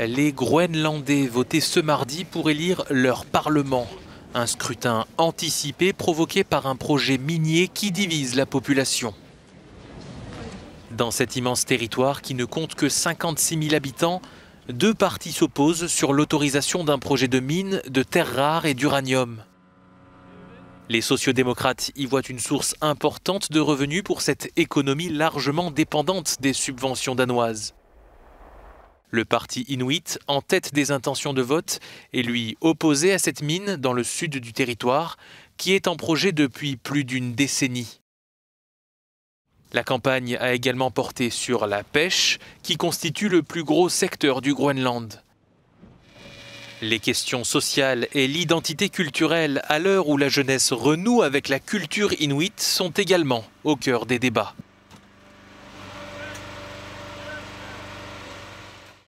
Les Groenlandais votaient ce mardi pour élire leur Parlement. Un scrutin anticipé provoqué par un projet minier qui divise la population. Dans cet immense territoire qui ne compte que 56 000 habitants, deux partis s'opposent sur l'autorisation d'un projet de mine de terres rares et d'uranium. Les sociodémocrates y voient une source importante de revenus pour cette économie largement dépendante des subventions danoises. Le parti inuit, en tête des intentions de vote, est lui opposé à cette mine dans le sud du territoire, qui est en projet depuis plus d'une décennie. La campagne a également porté sur la pêche, qui constitue le plus gros secteur du Groenland. Les questions sociales et l'identité culturelle, à l'heure où la jeunesse renoue avec la culture Inuit, sont également au cœur des débats.